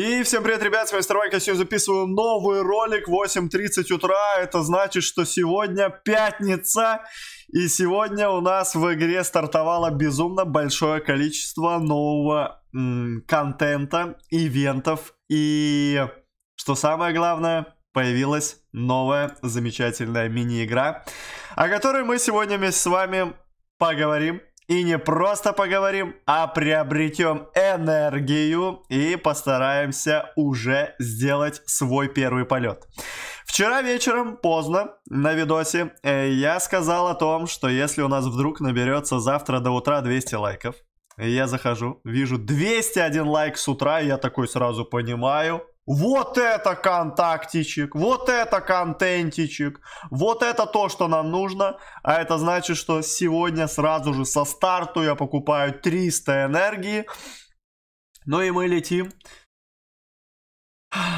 И всем привет, ребят, с вами Старвайка, сегодня записываю новый ролик, 8.30 утра, это значит, что сегодня пятница, и сегодня у нас в игре стартовало безумно большое количество нового м- контента, ивентов, и, что самое главное, появилась новая замечательная мини-игра, о которой мы сегодня вместе с вами поговорим и не просто поговорим, а приобретем энергию и постараемся уже сделать свой первый полет. Вчера вечером, поздно, на видосе, э, я сказал о том, что если у нас вдруг наберется завтра до утра 200 лайков, я захожу, вижу 201 лайк с утра, я такой сразу понимаю, вот это контактичек, вот это контентичек, вот это то, что нам нужно. А это значит, что сегодня сразу же со старту я покупаю 300 энергии. Ну и мы летим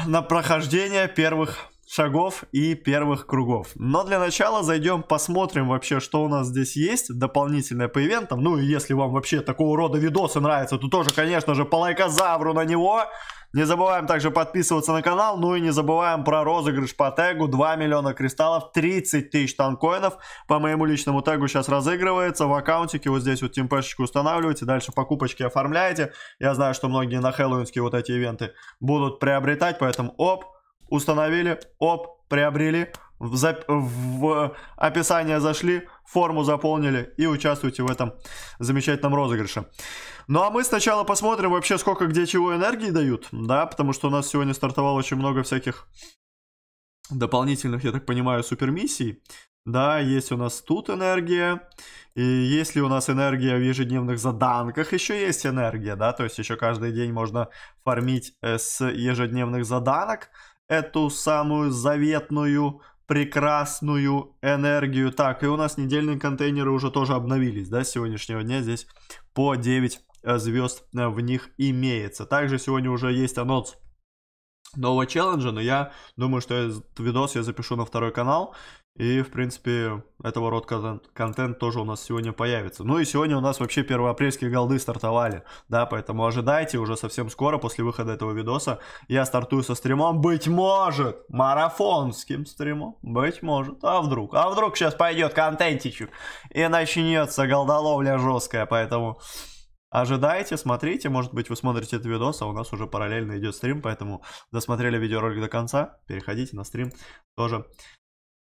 на прохождение первых шагов и первых кругов. Но для начала зайдем, посмотрим вообще, что у нас здесь есть дополнительное по ивентам. Ну и если вам вообще такого рода видосы нравятся, то тоже, конечно же, по лайкозавру на него. Не забываем также подписываться на канал, ну и не забываем про розыгрыш по тегу 2 миллиона кристаллов, 30 тысяч танкоинов. По моему личному тегу сейчас разыгрывается в аккаунтике, вот здесь вот тимпешечку устанавливаете, дальше покупочки оформляете. Я знаю, что многие на хэллоуинские вот эти ивенты будут приобретать, поэтому оп, установили, оп, приобрели, в, зап... в описание зашли, форму заполнили и участвуйте в этом замечательном розыгрыше. Ну а мы сначала посмотрим вообще сколько где чего энергии дают, да, потому что у нас сегодня стартовало очень много всяких дополнительных, я так понимаю, супермиссий. Да, есть у нас тут энергия, и есть ли у нас энергия в ежедневных заданках, еще есть энергия, да, то есть еще каждый день можно фармить э, с ежедневных заданок, эту самую заветную прекрасную энергию. Так, и у нас недельные контейнеры уже тоже обновились, да, с сегодняшнего дня здесь по 9 э, звезд э, в них имеется. Также сегодня уже есть анонс нового челленджа, но я думаю, что этот видос я запишу на второй канал. И, в принципе, этого рода контент, контент тоже у нас сегодня появится. Ну и сегодня у нас вообще первоапрельские голды стартовали, да, поэтому ожидайте уже совсем скоро после выхода этого видоса. Я стартую со стримом, быть может, марафонским стримом, быть может, а вдруг, а вдруг сейчас пойдет контентичек и начнется голдоловля жесткая, поэтому ожидайте, смотрите, может быть вы смотрите этот видос, а у нас уже параллельно идет стрим, поэтому досмотрели видеоролик до конца, переходите на стрим тоже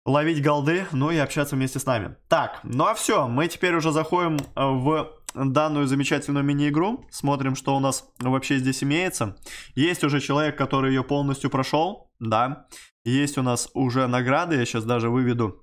ловить голды, ну и общаться вместе с нами. Так, ну а все, мы теперь уже заходим э, в данную замечательную мини-игру, смотрим, что у нас вообще здесь имеется. Есть уже человек, который ее полностью прошел, да, есть у нас уже награды, я сейчас даже выведу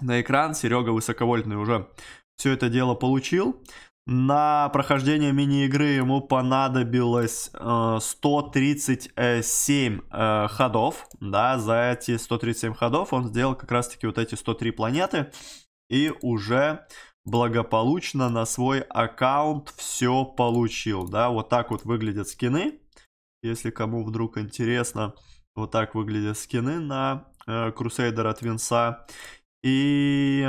на экран, Серега Высоковольтный уже все это дело получил. На прохождение мини-игры ему понадобилось э, 137 э, ходов. Да, за эти 137 ходов он сделал как раз-таки вот эти 103 планеты. И уже благополучно на свой аккаунт все получил. Да, вот так вот выглядят скины. Если кому вдруг интересно, вот так выглядят скины на э, Crusader от Винса. И...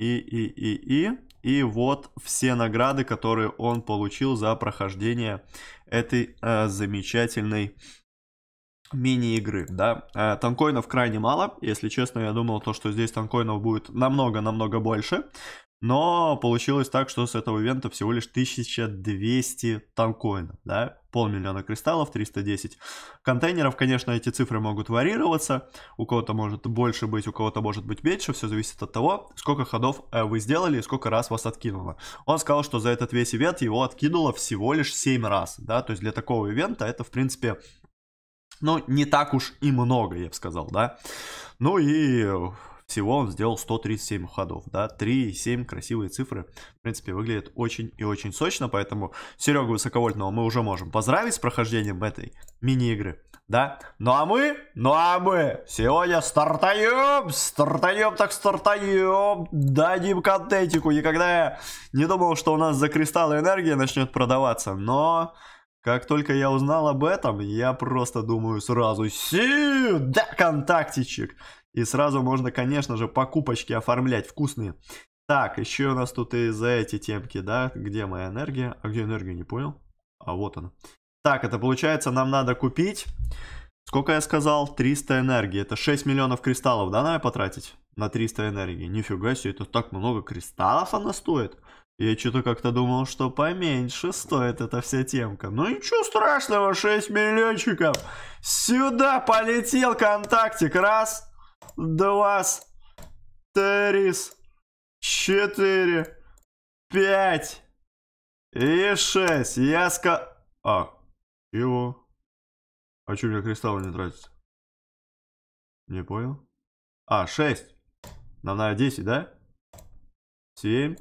И... И... И... и и вот все награды, которые он получил за прохождение этой э, замечательной мини-игры, да. Э, танкоинов крайне мало, если честно, я думал то, что здесь танкоинов будет намного-намного больше, но получилось так, что с этого ивента всего лишь 1200 танкоинов, да, полмиллиона кристаллов, 310 контейнеров. Конечно, эти цифры могут варьироваться, у кого-то может больше быть, у кого-то может быть меньше, все зависит от того, сколько ходов э, вы сделали и сколько раз вас откинуло. Он сказал, что за этот весь ивент его откинуло всего лишь 7 раз, да, то есть для такого ивента это, в принципе, ну, не так уж и много, я бы сказал, да. Ну и всего он сделал 137 ходов, да, 3,7 красивые цифры, в принципе, выглядит очень и очень сочно, поэтому Серегу Высоковольтного мы уже можем поздравить с прохождением этой мини-игры, да. Ну а мы, ну а мы сегодня стартаем, стартаем так стартаем, дадим контентику. Никогда я не думал, что у нас за кристаллы энергии начнет продаваться, но... Как только я узнал об этом, я просто думаю сразу да контактичек. И сразу можно, конечно же, покупочки оформлять вкусные. Так, еще у нас тут и за эти темки, да? Где моя энергия? А где энергия, не понял? А вот она. Так, это получается, нам надо купить... Сколько я сказал? 300 энергии. Это 6 миллионов кристаллов, да, надо потратить? На 300 энергии. Нифига себе, это так много кристаллов она стоит. Я что-то как-то думал, что поменьше стоит эта вся темка. Ну ничего страшного, 6 миллиончиков. Сюда полетел контактик, раз. Двас. Трис. Четыре. Пять. И шесть. Я ска... А. его А что у меня кристаллы не тратится? Не понял. А, шесть Нам надо десять да? семь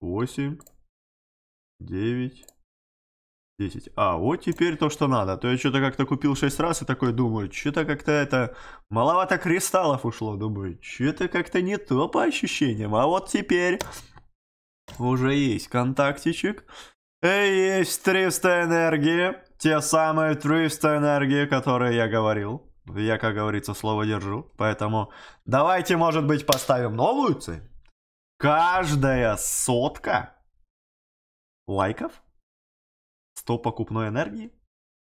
восемь девять 10. А, вот теперь то, что надо. А то я что-то как-то купил 6 раз и такой думаю, что-то как-то это... Маловато кристаллов ушло, думаю, что-то как-то не то по ощущениям. А вот теперь уже есть контактичек. И э, есть 300 энергии. Те самые 300 энергии, которые я говорил. Я, как говорится, слово держу. Поэтому давайте, может быть, поставим новую цель. Каждая сотка лайков 100 покупной энергии.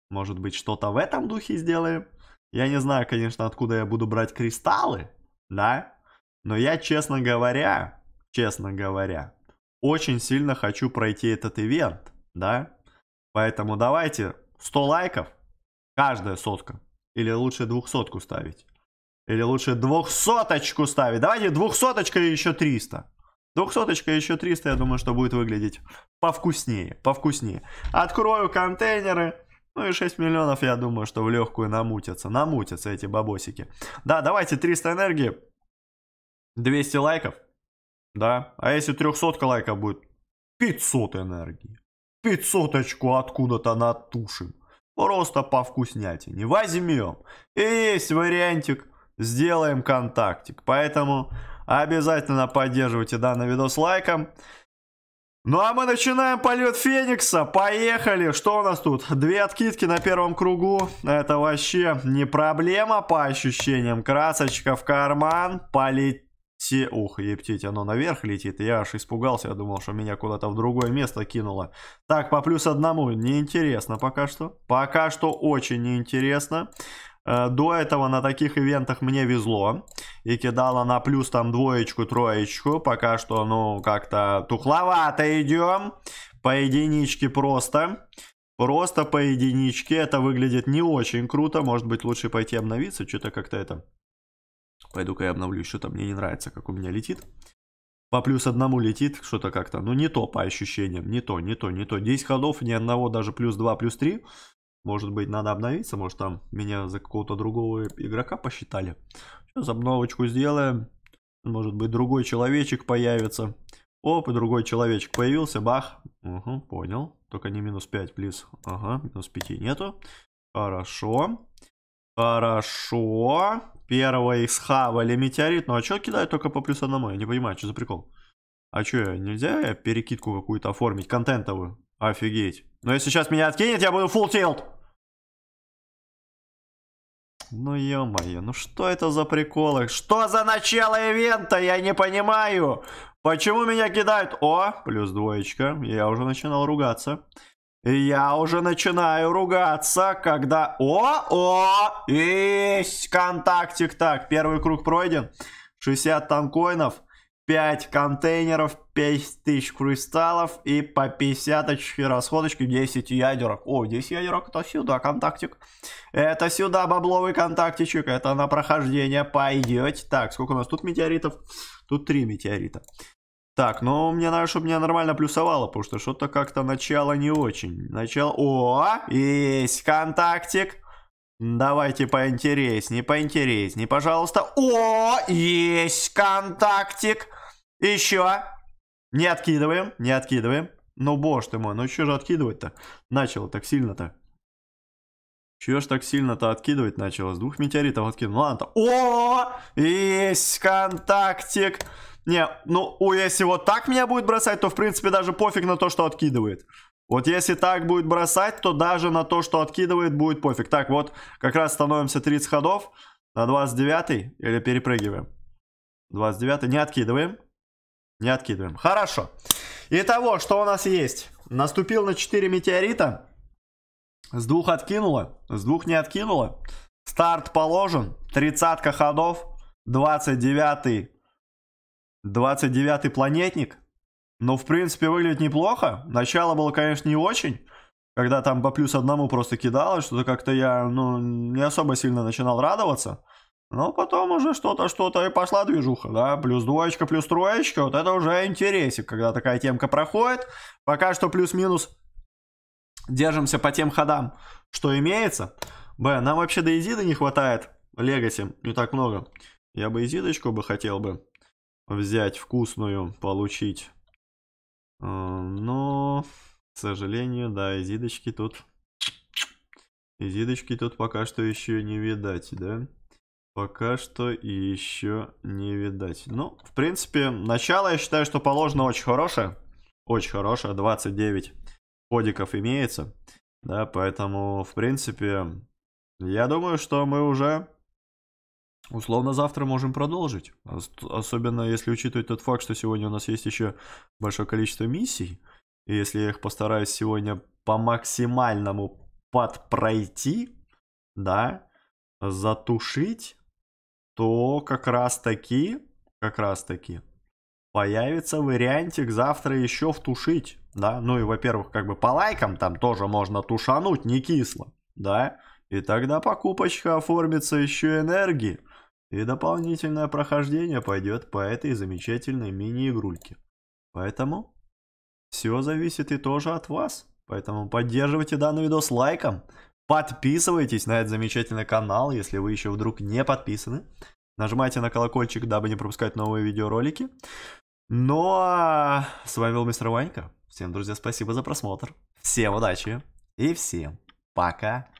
Может быть, что-то в этом духе сделаем. Я не знаю, конечно, откуда я буду брать кристаллы, да? Но я, честно говоря, честно говоря, очень сильно хочу пройти этот ивент, да? Поэтому давайте 100 лайков, каждая сотка. Или лучше двухсотку ставить. Или лучше двухсоточку ставить. Давайте двухсоточка и еще 300. Двухсоточка, еще 300, я думаю, что будет выглядеть повкуснее, повкуснее. Открою контейнеры, ну и 6 миллионов, я думаю, что в легкую намутятся, намутятся эти бабосики. Да, давайте 300 энергии, 200 лайков, да, а если 300 лайков будет, 500 энергии. 500 очку откуда-то натушим. Просто повкуснятине. Возьмем. И есть вариантик. Сделаем контактик. Поэтому Обязательно поддерживайте данный видос лайком. Ну а мы начинаем полет Феникса, поехали! Что у нас тут? Две откидки на первом кругу, это вообще не проблема по ощущениям. Красочка в карман, полети... Ух, ептить, оно наверх летит, я аж испугался, я думал, что меня куда-то в другое место кинуло. Так, по плюс одному, неинтересно пока что. Пока что очень неинтересно. Э, до этого на таких ивентах мне везло и кидала на плюс там двоечку, троечку. Пока что, ну, как-то тухловато идем. По единичке просто. Просто по единичке. Это выглядит не очень круто. Может быть, лучше пойти обновиться. Что-то как-то это... Пойду-ка я обновлю. Что-то мне не нравится, как у меня летит. По плюс одному летит что-то как-то. Ну, не то по ощущениям. Не то, не то, не то. 10 ходов, ни одного даже плюс 2, плюс 3. Может быть, надо обновиться, может, там меня за какого-то другого игрока посчитали. Сейчас обновочку сделаем. Может быть, другой человечек появится. Оп, и другой человечек появился, бах. Угу, понял. Только не минус 5, плиз. Ага, минус 5 нету. Хорошо. Хорошо. Первый схавали метеорит. Ну а что кидает только по плюс одному? Я не понимаю, что за прикол. А чё, нельзя перекидку какую-то оформить, контентовую? Офигеть. Но если сейчас меня откинет, я буду full tilt. Ну ё-моё, ну что это за приколы? Что за начало ивента? Я не понимаю. Почему меня кидают? О, плюс двоечка. Я уже начинал ругаться. Я уже начинаю ругаться, когда... О, о, есть контактик. Так, первый круг пройден. 60 танкоинов. 5 контейнеров, 5000 кристаллов и по 50 расходочки, 10 ядерок. О, 10 ядерок, это сюда контактик. Это сюда бабловый контактичек, это на прохождение пойдет. Так, сколько у нас тут метеоритов? Тут 3 метеорита. Так, ну мне надо, чтобы меня нормально плюсовало, потому что что-то как-то начало не очень. Начало... О, есть контактик. Давайте поинтереснее, поинтереснее, пожалуйста. О, есть контактик. Еще. Не откидываем, не откидываем. Ну, боже ты мой, ну что же откидывать-то? Начало так сильно-то. Чего ж так сильно-то откидывать начало? С двух метеоритов откинул. Ладно-то. О! Есть контактик! Не, ну, у если вот так меня будет бросать, то, в принципе, даже пофиг на то, что откидывает. Вот если так будет бросать, то даже на то, что откидывает, будет пофиг. Так, вот как раз становимся 30 ходов на 29 или перепрыгиваем. 29 не откидываем. Не откидываем. Хорошо. Итого, что у нас есть? Наступил на 4 метеорита. С двух откинуло. С двух не откинуло. Старт положен. Тридцатка ходов. 29-й. 29-й планетник. Ну, в принципе, выглядит неплохо. Начало было, конечно, не очень. Когда там по плюс одному просто кидалось, что-то как-то я, ну, не особо сильно начинал радоваться. Но ну, потом уже что-то, что-то и пошла движуха, да, плюс двоечка, плюс троечка, вот это уже интересик, когда такая темка проходит. Пока что плюс-минус держимся по тем ходам, что имеется. Б, нам вообще до Изиды не хватает, Легаси, не так много. Я бы Изидочку бы хотел бы взять вкусную, получить. Э, но, к сожалению, да, Изидочки тут... Изидочки тут пока что еще не видать, да? Пока что еще не видать. Ну, в принципе, начало, я считаю, что положено очень хорошее. Очень хорошее, 29 ходиков имеется. Да, поэтому, в принципе, я думаю, что мы уже условно завтра можем продолжить. Особенно если учитывать тот факт, что сегодня у нас есть еще большое количество миссий. И если я их постараюсь сегодня по максимальному подпройти, да, затушить, то как раз таки, как раз таки, появится вариантик завтра еще втушить, да, ну и, во-первых, как бы по лайкам там тоже можно тушануть, не кисло, да, и тогда покупочка оформится еще энергии, и дополнительное прохождение пойдет по этой замечательной мини-игрульке. Поэтому все зависит и тоже от вас. Поэтому поддерживайте данный видос лайком, Подписывайтесь на этот замечательный канал, если вы еще вдруг не подписаны. Нажимайте на колокольчик, дабы не пропускать новые видеоролики. Ну а с вами был мистер Ванька. Всем, друзья, спасибо за просмотр. Всем удачи и всем пока.